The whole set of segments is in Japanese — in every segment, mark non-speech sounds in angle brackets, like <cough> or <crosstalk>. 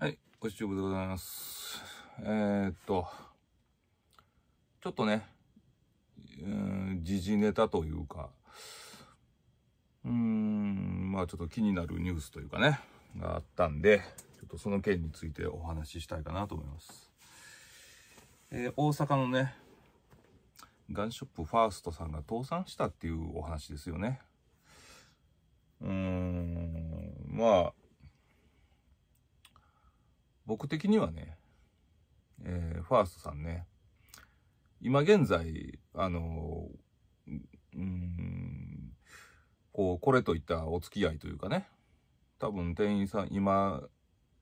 はい、ご視聴でございます。えー、っと、ちょっとね、うん、時事ネタというか、うーん、まあちょっと気になるニュースというかね、があったんで、ちょっとその件についてお話ししたいかなと思います。えー、大阪のね、ガンショップファーストさんが倒産したっていうお話ですよね。うーん、まあ、僕的にはね、えー、ファーストさんね、今現在、あのー、うん、こう、これといったお付き合いというかね、多分店員さん、今、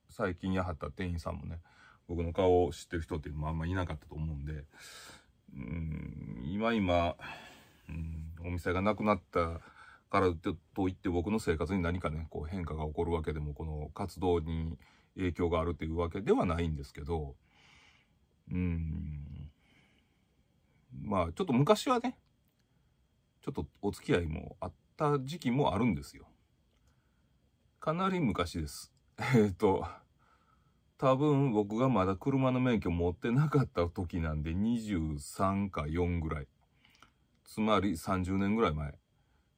最近やはった店員さんもね、僕の顔を知ってる人っていうのもあんまいなかったと思うんで、うん、今今、うん、お店がなくなったからといって僕の生活に何かね、こう変化が起こるわけでも、この活動に影響があるというわけではないんですけど、うん。まあ、ちょっと昔はね、ちょっとお付き合いもあった時期もあるんですよ。かなり昔です。<laughs> えっ、と、多分僕がまだ車の免許持ってなかった時なんで23か4ぐらい。つまり30年ぐらい前。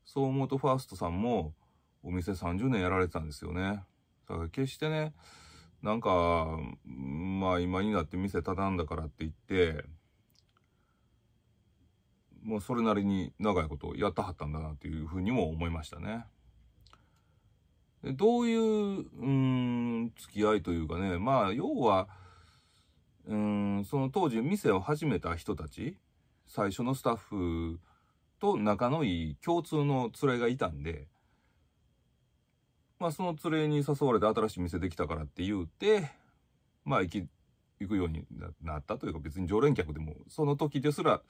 そう思うとファーストさんもお店30年やられてたんですよね。だから決してね、なんか、まあ今になって店畳んだからって言って、もうそれなりに長いことやったはったんだなっていうふうにも思いましたね。でどういう、うん、付き合いというかね、まあ要は、うん、その当時店を始めた人たち、最初のスタッフと仲のいい共通の連れがいたんで、まあ、その連れに誘われて新しい店できたからって言うて、まあ、行き、行くようになったというか、別に常連客でも、その時ですら、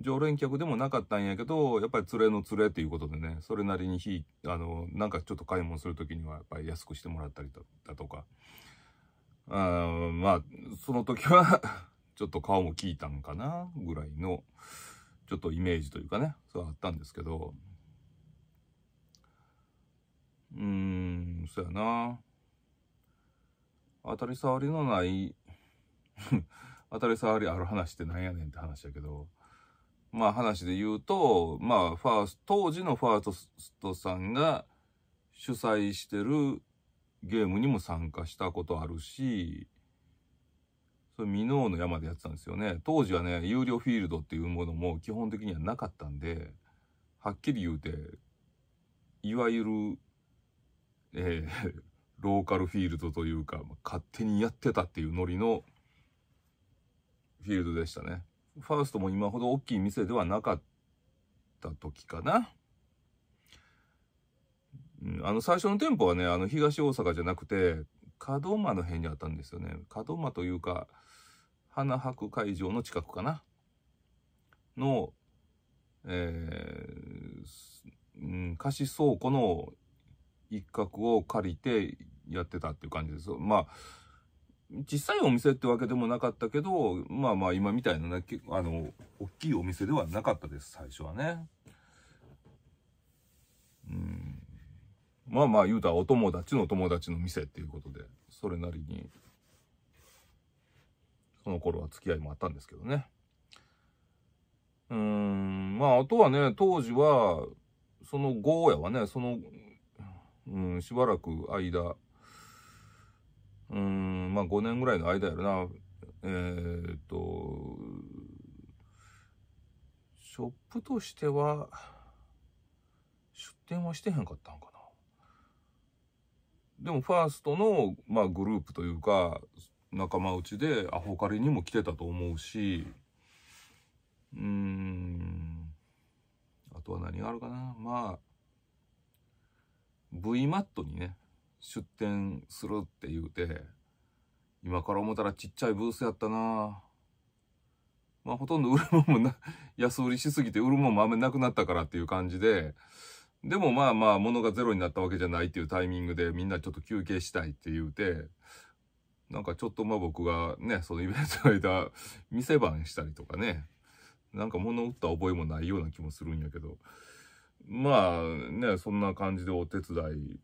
常連客でもなかったんやけど、やっぱり連れの連れっていうことでね、それなりにひ、あの、なんかちょっと買い物する時には、やっぱり安くしてもらったりだとか、あまあ、その時は <laughs> ちょっと顔も聞いたんかな、ぐらいの、ちょっとイメージというかね、そうあったんですけど、うーん、そうやな。当たり障りのない <laughs> 当たり障りある話ってなんやねんって話やけど、まあ話で言うと、まあファースト、当時のファーストさんが主催してるゲームにも参加したことあるし、それ、ミノーの山でやってたんですよね。当時はね、有料フィールドっていうものも基本的にはなかったんで、はっきり言うて、いわゆるえー、<laughs> ローカルフィールドというか、勝手にやってたっていうノリのフィールドでしたね。ファーストも今ほど大きい店ではなかった時かな。うん、あの、最初の店舗はね、あの、東大阪じゃなくて、門間の辺にあったんですよね。門間というか、花博会場の近くかな。の、えー、うん、貸し倉庫の一角を借りてやってたっていう感じです。まあ、実際お店ってわけでもなかったけど、まあまあ今みたいなね、あの、大きいお店ではなかったです、最初はね。うん。まあまあ言うたらお友達の友達の店っていうことで、それなりに、その頃は付き合いもあったんですけどね。うん、まああとはね、当時は、そのゴーヤはね、そのうん、しばらく間、うん、まあ5年ぐらいの間やろな、えー、っと、ショップとしては、出店はしてへんかったんかな。でも、ファーストの、まあ、グループというか、仲間内でアホカリにも来てたと思うし、うーん、あとは何があるかな。まあ、VMAT にね、出店するって言うて、今から思ったらちっちゃいブースやったなまあほとんど売るもんもな、<laughs> 安売りしすぎて売るもんもあんまりなくなったからっていう感じで、でもまあまあ物がゼロになったわけじゃないっていうタイミングでみんなちょっと休憩したいって言うて、なんかちょっとまあ僕がね、そのイベントの間、店番したりとかね、なんか物売った覚えもないような気もするんやけど、まあね、そんな感じでお手伝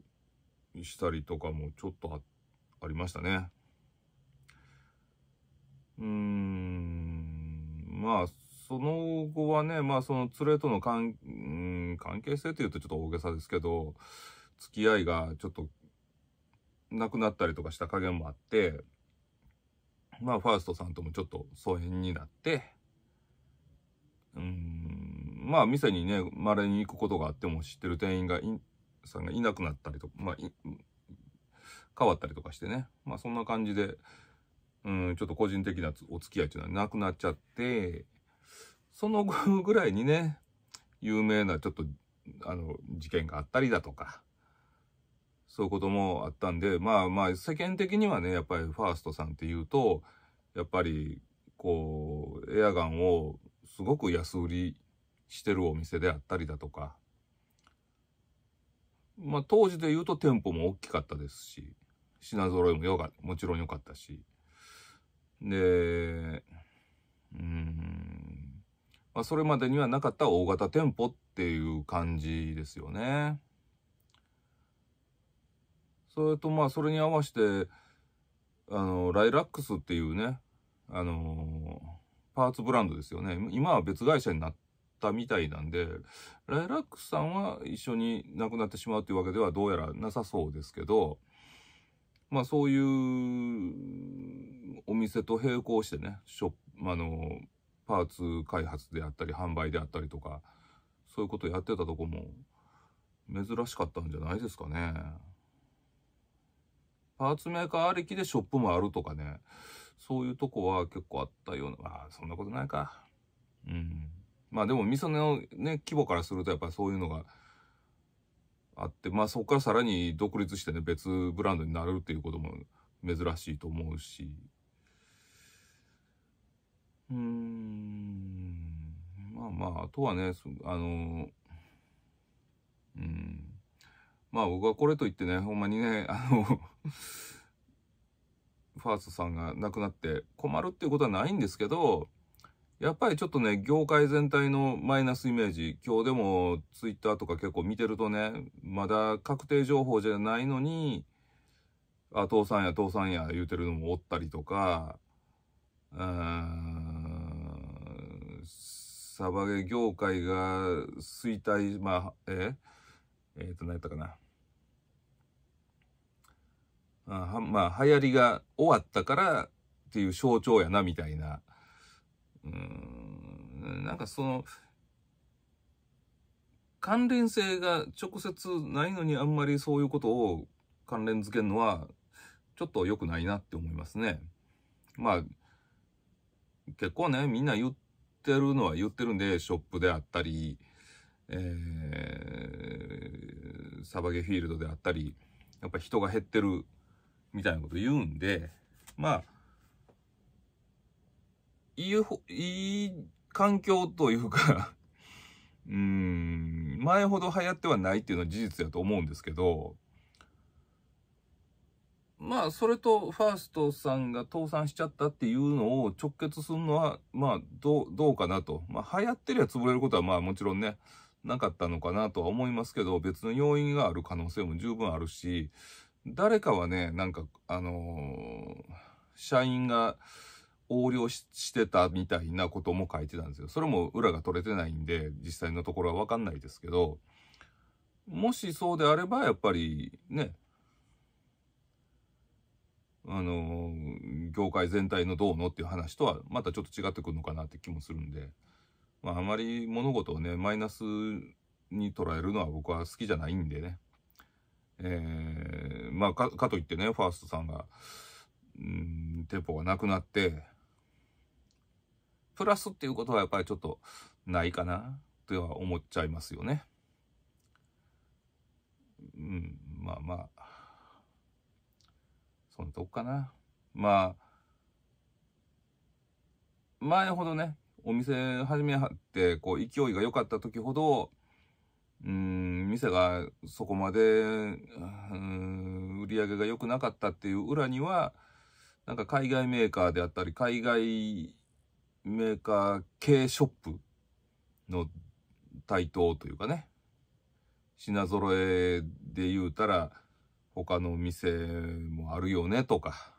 いしたりとかもちょっとありましたね。うーん、まあ、その後はね、まあその連れとの関関係性というとちょっと大げさですけど、付き合いがちょっとなくなったりとかした加減もあって、まあファーストさんともちょっと疎遠になって、うん、まあ店にね、まれに行くことがあっても知ってる店員がさんがいなくなったりとか、まあ、変わったりとかしてね。まあそんな感じで、うん、ちょっと個人的なお付き合いっていうのはなくなっちゃって、その後ぐらいにね、有名なちょっと、あの、事件があったりだとか、そういうこともあったんで、まあまあ世間的にはね、やっぱりファーストさんっていうと、やっぱり、こう、エアガンをすごく安売りしてるお店であったりだとか、まあ、当時で言うと店舗も大きかったですし、品揃えもよか、もちろん良かったし、で、うん、まあ、それまでにはなかった大型店舗っていう感じですよね。それとまあ、それに合わせて、あの、ライラックスっていうね、あのー、パーツブランドですよね。今は別会社になってったみたいなんで、ライラックさんは一緒に亡くなってしまうというわけではどうやらなさそうですけど、まあそういうお店と並行してね、ショップ、あの、パーツ開発であったり、販売であったりとか、そういうことやってたとこも珍しかったんじゃないですかね。パーツメーカーありきでショップもあるとかね、そういうとこは結構あったような、ああ、そんなことないか。うん。まあでも店のね、規模からするとやっぱそういうのがあって、まあそこからさらに独立してね、別ブランドになるっていうことも珍しいと思うし。うーん。まあまあ、あとはね、あの、うん。まあ僕はこれと言ってね、ほんまにね、あのファーストさんが亡くなって困るっていうことはないんですけど、やっぱりちょっとね、業界全体のマイナスイメージ、今日でもツイッターとか結構見てるとね、まだ確定情報じゃないのに、あ、倒産や倒産や言うてるのもおったりとか、うーん、サバゲ業界が衰退、まあ、ええー、と、何やったかな。あまあ、流行りが終わったからっていう象徴やな、みたいな。うん、なんかその、関連性が直接ないのにあんまりそういうことを関連づけるのは、ちょっと良くないなって思いますね。まあ、結構ね、みんな言ってるのは言ってるんで、ショップであったり、えー、サバゲフィールドであったり、やっぱ人が減ってるみたいなこと言うんで、まあ、いい、いい環境というか <laughs> うーん、前ほど流行ってはないっていうのは事実やと思うんですけど、まあ、それとファーストさんが倒産しちゃったっていうのを直結するのは、まあ、どう、どうかなと。まあ、流行ってりゃ潰れることは、まあ、もちろんね、なかったのかなとは思いますけど、別の要因がある可能性も十分あるし、誰かはね、なんか、あのー、社員が、横領してたみたいなことも書いてたんですよ。それも裏が取れてないんで、実際のところはわかんないですけど、もしそうであれば、やっぱりね、あの、業界全体のどうのっていう話とはまたちょっと違ってくるのかなって気もするんで、まああまり物事をね、マイナスに捉えるのは僕は好きじゃないんでね。えー、まあか、かといってね、ファーストさんが、うん、店舗がなくなって、プラスっていうことはやっぱりちょっとないかなとは思っちゃいますよね。うん、まあまあ、そのとこかな。まあ、前ほどね、お店始めはって、こう、勢いが良かった時ほど、うん、店がそこまで、うん、売り上げが良くなかったっていう裏には、なんか海外メーカーであったり、海外メーカー系ショップの台頭というかね、品揃えで言うたら、他の店もあるよねとか、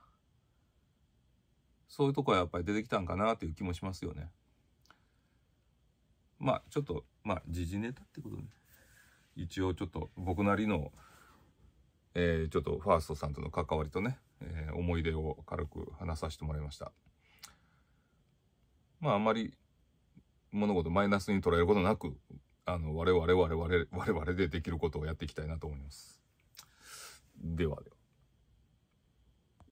そういうとこはやっぱり出てきたんかなという気もしますよね。まあちょっと、まあ時事ネタってことね。一応ちょっと僕なりの、えー、ちょっとファーストさんとの関わりとね、えー、思い出を軽く話させてもらいました。まああんまり物事マイナスに捉えることなく、あの、我々、我々、我々でできることをやっていきたいなと思います。ではでは。